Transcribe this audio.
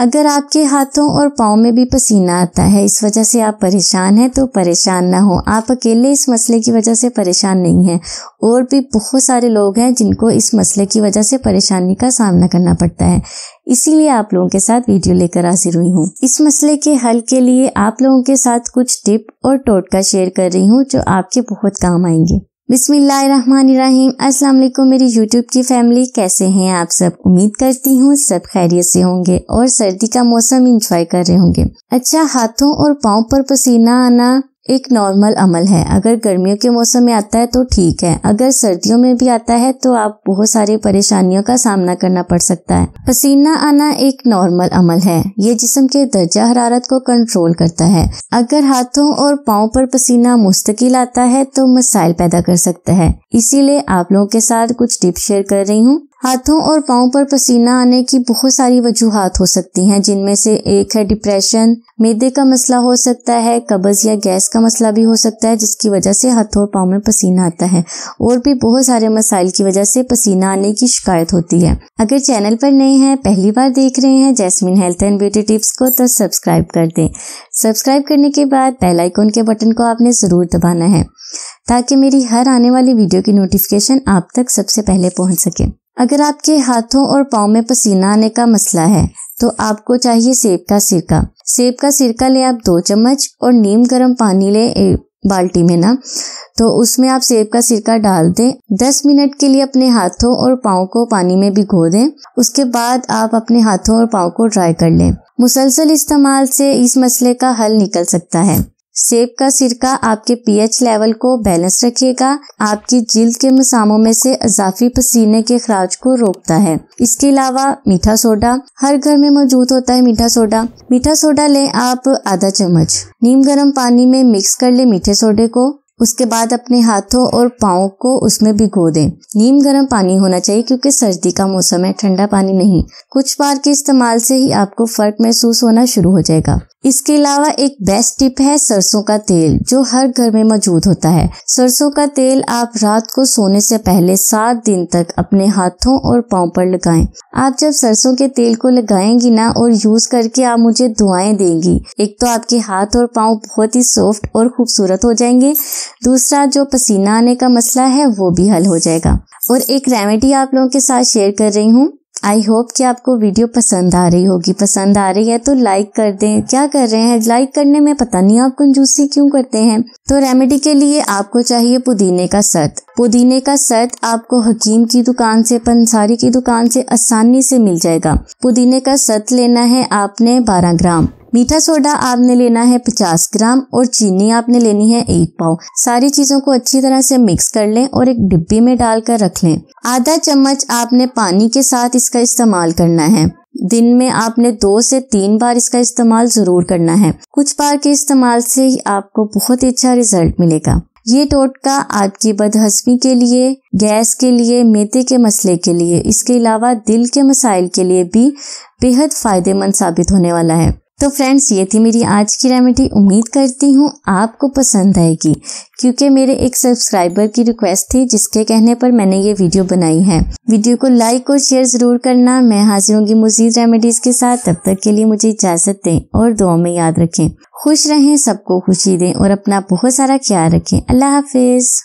अगर आपके हाथों और पाओ में भी पसीना आता है इस वजह से आप परेशान हैं तो परेशान ना हो आप अकेले इस मसले की वजह से परेशान नहीं हैं और भी बहुत सारे लोग हैं जिनको इस मसले की वजह से परेशानी का सामना करना पड़ता है इसीलिए आप लोगों के साथ वीडियो लेकर हाजिर हुई हूँ इस मसले के हल के लिए आप लोगों के साथ कुछ टिप और टोटका शेयर कर रही हूँ जो आपके बहुत काम आएंगे अस्सलाम वालेकुम मेरी यूट्यूब की फैमिली कैसे हैं आप सब उम्मीद करती हूँ सब खैरियत से होंगे और सर्दी का मौसम इंजॉय कर रहे होंगे अच्छा हाथों और पाँव पर पसीना आना एक नॉर्मल अमल है अगर गर्मियों के मौसम में आता है तो ठीक है अगर सर्दियों में भी आता है तो आप बहुत सारी परेशानियों का सामना करना पड़ सकता है पसीना आना एक नॉर्मल अमल है ये जिसम के दर्जा हरारत को कंट्रोल करता है अगर हाथों और पाओ पर पसीना मुस्तकिल आता है तो मसाइल पैदा कर सकता है इसीलिए आप लोगों के साथ कुछ टिप्स शेयर कर रही हूँ हाथों और पाओ पर पसीना आने की बहुत सारी वजूहत हो सकती हैं जिनमें से एक है डिप्रेशन मेदे का मसला हो सकता है कब्ज़ या गैस का मसला भी हो सकता है जिसकी वजह से हाथों और पाओ में पसीना आता है और भी बहुत सारे मसाइल की वजह से पसीना आने की शिकायत होती है अगर चैनल पर नए हैं पहली बार देख रहे हैं Jasmine health and beauty tips को तो सब्सक्राइब कर दें सब्सक्राइब करने के बाद बेलाइकोन के बटन को आपने ज़रूर दबाना है ताकि मेरी हर आने वाली वीडियो की नोटिफिकेशन आप तक सबसे पहले पहुंच सके अगर आपके हाथों और पाँव में पसीना आने का मसला है तो आपको चाहिए सेब का सिरका सेब का सिरका ले आप दो चम्मच और नीम गर्म पानी ले बाल्टी में ना तो उसमें आप सेब का सिरका डाल दें दस मिनट के लिए अपने हाथों और पाओ को पानी में भिगो दें उसके बाद आप अपने हाथों और पाओ को ड्राई कर लें मुसलसल इस्तेमाल से इस मसले का हल निकल सकता है सेब का सिरका आपके पीएच लेवल को बैलेंस रखिएगा आपकी जिल्द के मसामों में से अजाफी पसीने के खराज को रोकता है इसके अलावा मीठा सोडा हर घर में मौजूद होता है मीठा सोडा मीठा सोडा लें आप आधा चम्मच नीम गर्म पानी में मिक्स कर लें मीठे सोडे को उसके बाद अपने हाथों और पाओ को उसमें भिगो दें नीम गर्म पानी होना चाहिए क्योंकि सर्दी का मौसम है ठंडा पानी नहीं कुछ बार के इस्तेमाल से ही आपको फर्क महसूस होना शुरू हो जाएगा इसके अलावा एक बेस्ट टिप है सरसों का तेल जो हर घर में मौजूद होता है सरसों का तेल आप रात को सोने से पहले सात दिन तक अपने हाथों और पाओ पर लगाएं। आप जब सरसों के तेल को लगाएंगी ना और यूज करके आप मुझे दुआएं देंगी एक तो आपके हाथ और पाँव बहुत ही सॉफ्ट और खूबसूरत हो जाएंगे दूसरा जो पसीना आने का मसला है वो भी हल हो जाएगा और एक रेमेडी आप लोगों के साथ शेयर कर रही हूँ आई होप कि आपको वीडियो पसंद आ रही होगी पसंद आ रही है तो लाइक कर दें क्या कर रहे हैं लाइक करने में पता नहीं आप कंजूसी क्यों करते हैं तो रेमेडी के लिए आपको चाहिए पुदीने का सत पुदीने का सत आपको हकीम की दुकान से पंसारी की दुकान से आसानी से मिल जाएगा पुदीने का सत लेना है आपने 12 ग्राम मीठा सोडा आपने लेना है 50 ग्राम और चीनी आपने लेनी है एक पाव सारी चीजों को अच्छी तरह से मिक्स कर लें और एक डिब्बी में डालकर रख लें आधा चम्मच आपने पानी के साथ इसका इस्तेमाल करना है दिन में आपने दो से तीन बार इसका इस्तेमाल जरूर करना है कुछ बार के इस्तेमाल से ही आपको बहुत ही अच्छा रिजल्ट मिलेगा ये टोटका आपकी बदहजमी के लिए गैस के लिए मेदे के मसले के लिए इसके अलावा दिल के मसाइल के लिए भी बेहद फायदेमंद साबित होने वाला है तो फ्रेंड्स ये थी मेरी आज की रेमेडी उम्मीद करती हूँ आपको पसंद आएगी क्योंकि मेरे एक सब्सक्राइबर की रिक्वेस्ट थी जिसके कहने पर मैंने ये वीडियो बनाई है वीडियो को लाइक और शेयर ज़रूर करना मैं हाजिर होंगी मजीद रेमेडीज़ के साथ तब तक के लिए मुझे इजाज़त दें और दुआ में याद रखें खुश रहें सबको खुशी दें और अपना बहुत सारा ख्याल रखें अल्लाह हाफिज़